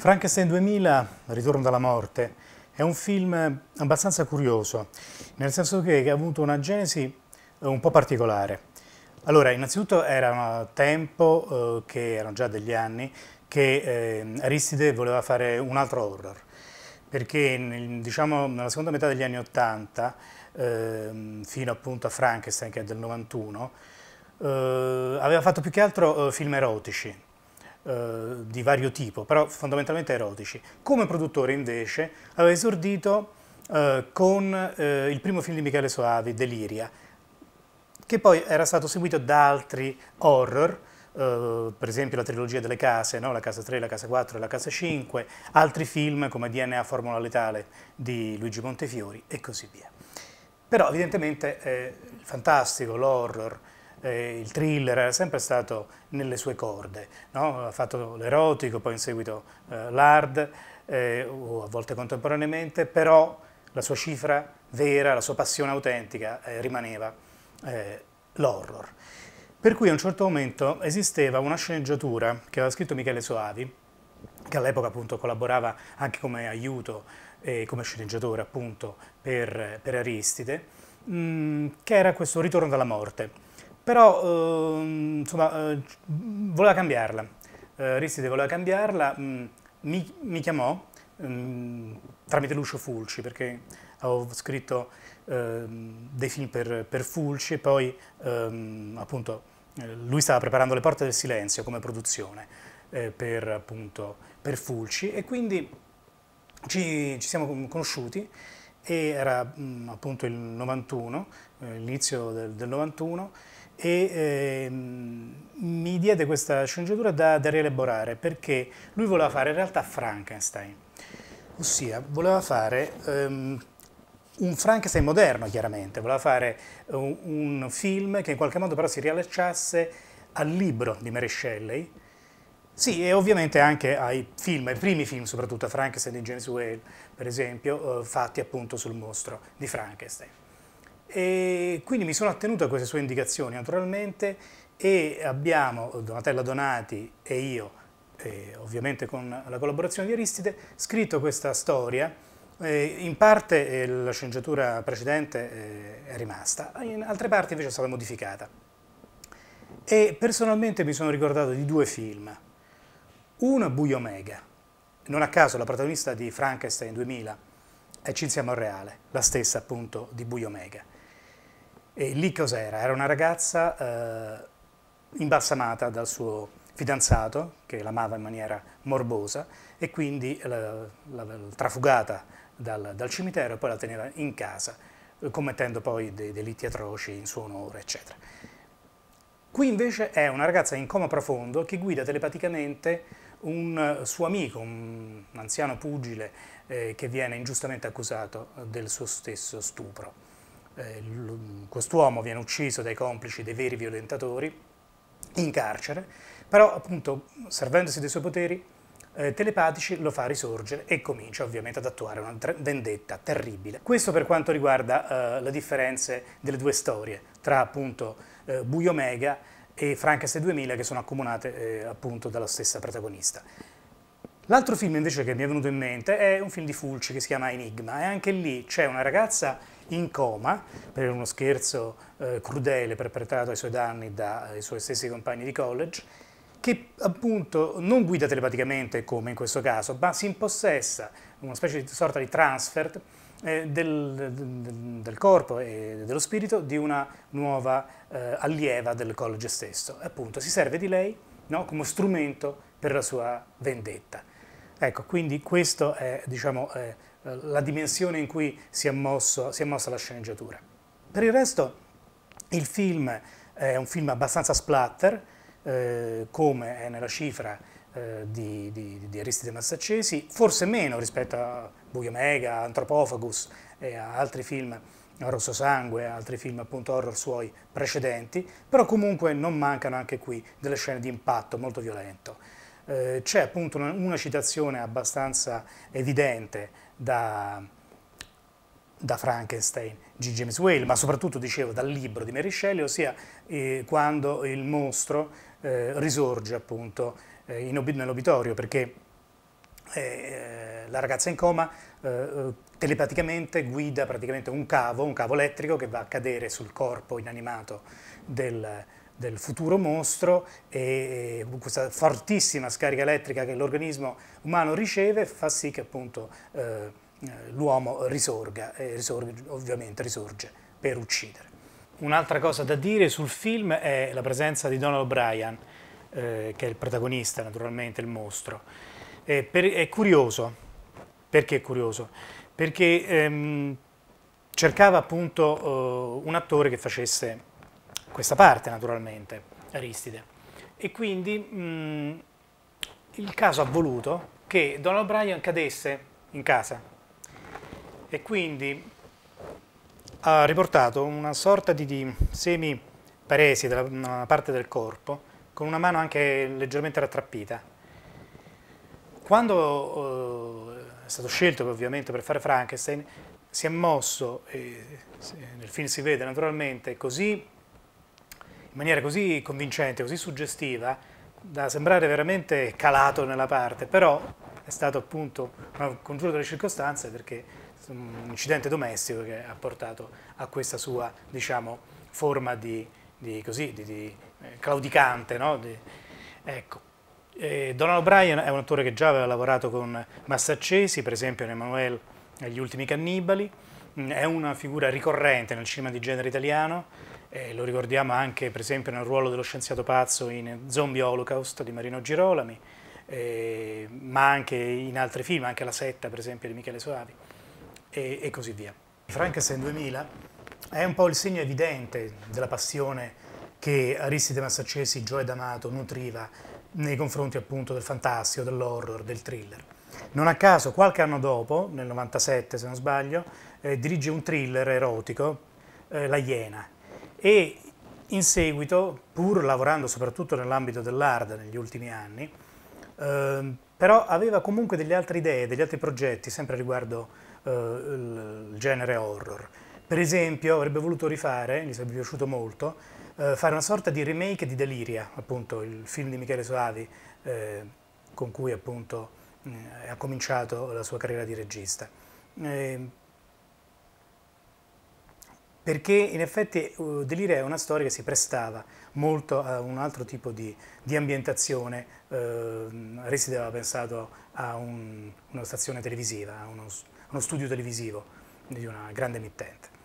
Frankenstein 2000, Ritorno dalla morte, è un film abbastanza curioso, nel senso che ha avuto una genesi eh, un po' particolare. Allora, innanzitutto era tempo, eh, che erano già degli anni, che eh, Aristide voleva fare un altro horror, perché nel, diciamo, nella seconda metà degli anni Ottanta, eh, fino appunto a Frankenstein che è del 91, eh, aveva fatto più che altro eh, film erotici, eh, di vario tipo, però fondamentalmente erotici. Come produttore invece aveva esordito eh, con eh, il primo film di Michele Soavi, Deliria, che poi era stato seguito da altri horror, Uh, per esempio la trilogia delle case, no? la casa 3, la casa 4 e la casa 5, altri film come DNA Formula Letale di Luigi Montefiori e così via. Però evidentemente eh, il fantastico, l'horror, eh, il thriller, era sempre stato nelle sue corde, no? ha fatto l'erotico, poi in seguito eh, l'hard, eh, o a volte contemporaneamente, però la sua cifra vera, la sua passione autentica eh, rimaneva eh, l'horror. Per cui a un certo momento esisteva una sceneggiatura che aveva scritto Michele Soavi, che all'epoca appunto collaborava anche come aiuto e come sceneggiatore appunto per, per Aristide, mh, mm, che era questo Ritorno dalla morte però ehm, insomma, eh, voleva cambiarla. Eh, Risside voleva cambiarla, mh, mm, mi, mi, chiamò mh, mm, tramite Lucio Fulci, perché avevo scritto ehm, dei film per, per Fulci e poi ehm, appunto eh, lui stava preparando Le porte del silenzio come produzione eh, per, appunto, per Fulci e quindi ci, ci siamo conosciuti era mh, mm, appunto il 91, eh, l'inizio del, del, 91 e eh, mi diede questa sceneggiatura da, da rielaborare perché lui voleva fare in realtà Frankenstein, ossia voleva fare ehm, un Frankenstein moderno chiaramente, voleva fare eh, un, un, film che in qualche modo però si riallacciasse al libro di Mary Shelley, sì, e ovviamente anche ai film, ai primi film, soprattutto a Frankenstein di James Whale, per esempio, eh, fatti appunto sul mostro di Frankenstein. E quindi mi sono attenuto a queste sue indicazioni naturalmente e abbiamo, Donatella Donati e io, e ovviamente con la collaborazione di Aristide, scritto questa storia. in parte eh, la sceneggiatura precedente eh, è rimasta, in altre parti invece è stata modificata. E personalmente mi sono ricordato di due film. Uno, Buio Omega. Non a caso la protagonista di Frankenstein 2000 è Cinzia Monreale, la stessa appunto di Buio Omega. E lì cos'era? Era una ragazza eh, imbassamata dal suo fidanzato, che l'amava in maniera morbosa, e quindi l'ha trafugata dal, dal, cimitero e poi la teneva in casa, commettendo poi dei delitti atroci in suo onore, eccetera. Qui invece è una ragazza in coma profondo che guida telepaticamente un eh, suo amico, un anziano pugile eh, che viene ingiustamente accusato del suo stesso stupro eh, quest'uomo viene ucciso dai complici dei veri violentatori in carcere, però appunto servendosi dei suoi poteri eh, telepatici lo fa risorgere e comincia ovviamente ad attuare una vendetta terribile. Questo per quanto riguarda eh, le differenze delle due storie tra appunto eh, Buio Mega e Frankenstein 2000 che sono accomunate eh, appunto dalla stessa protagonista. L'altro film invece che mi è venuto in mente è un film di Fulci che si chiama Enigma e anche lì c'è una ragazza in coma per uno scherzo eh, crudele perpetrato ai suoi danni dai eh, suoi stessi compagni di college, che appunto non guida telepaticamente come in questo caso, ma si impossessa una specie di sorta di transfert eh, del, del, corpo e dello spirito di una nuova eh, allieva del college stesso. appunto si serve di lei no, come strumento per la sua vendetta. Ecco, quindi questo è, diciamo, eh, eh, la dimensione in cui si è, mosso, si è mossa la sceneggiatura. Per il resto il film è un film abbastanza splatter, eh, come è nella cifra eh, di, di, di, Aristide Massaccesi, forse meno rispetto a Bugamega, Antropophagus e a altri film a Rosso Sangue, altri film appunto horror suoi precedenti, però comunque non mancano anche qui delle scene di impatto molto violento. Eh, c'è appunto una, citazione abbastanza evidente da, da Frankenstein di James Whale, ma soprattutto dicevo dal libro di Mary Shelley, ossia eh, quando il mostro eh, risorge appunto eh, nell'obitorio perché eh, eh, la ragazza in coma telepaticamente guida praticamente un cavo, un cavo elettrico che va a cadere sul corpo inanimato del, del futuro mostro e eh, questa fortissima scarica elettrica che l'organismo umano riceve fa sì che appunto eh, eh, l'uomo risorga, e risorge, ovviamente risorge per uccidere. Un'altra cosa da dire sul film è la presenza di Donald O'Brien, eh, che è il protagonista naturalmente, il mostro. Eh, per, è curioso, perché è curioso? Perché ehm, cercava appunto eh, un attore che facesse questa parte naturalmente, Aristide. E quindi mh, mm, il caso ha voluto che Donald O'Brien cadesse in casa e quindi ha riportato una sorta di, di semi paresi da una parte del corpo con una mano anche leggermente rattrappita. Quando eh, è stato scelto ovviamente per fare Frankenstein si è mosso, eh, nel film si vede naturalmente, così maniera così convincente, così suggestiva, da sembrare veramente calato nella parte, però è stato appunto una congiura delle circostanze perché un incidente domestico che ha portato a questa sua diciamo, forma di, di, così, di, di eh, claudicante. No? ecco. E Donald O'Brien è un attore che già aveva lavorato con Massaccesi, per esempio in Emanuele Gli ultimi cannibali, mm, è una figura ricorrente nel cinema di genere italiano, eh, lo ricordiamo anche per esempio nel ruolo dello scienziato pazzo in Zombie Holocaust di Marino Girolami, eh, ma anche in altri film, anche La Setta per esempio di Michele Soavi e, e così via. Frankenstein 2000 è un po' il segno evidente della passione che Aristide Massacesi, Gioia D'Amato nutriva nei confronti appunto del fantastico, dell'horror, del thriller. Non a caso, qualche anno dopo, nel 97 se non sbaglio, eh, dirige un thriller erotico, eh, La Iena, e in seguito, pur lavorando soprattutto nell'ambito dell'ARD negli ultimi anni, eh, però aveva comunque delle altre idee, degli altri progetti, sempre riguardo eh, il genere horror. Per esempio, avrebbe voluto rifare, gli sarebbe piaciuto molto, eh, fare una sorta di remake di Deliria, appunto il film di Michele Soavi, eh, con cui appunto mm, ha cominciato la sua carriera di regista. Ehm, perché in effetti uh, Delire è una storia che si prestava molto a un altro tipo di, di ambientazione, uh, ehm, Resi aveva pensato a un, una stazione televisiva, a uno, uno studio televisivo di una grande emittente.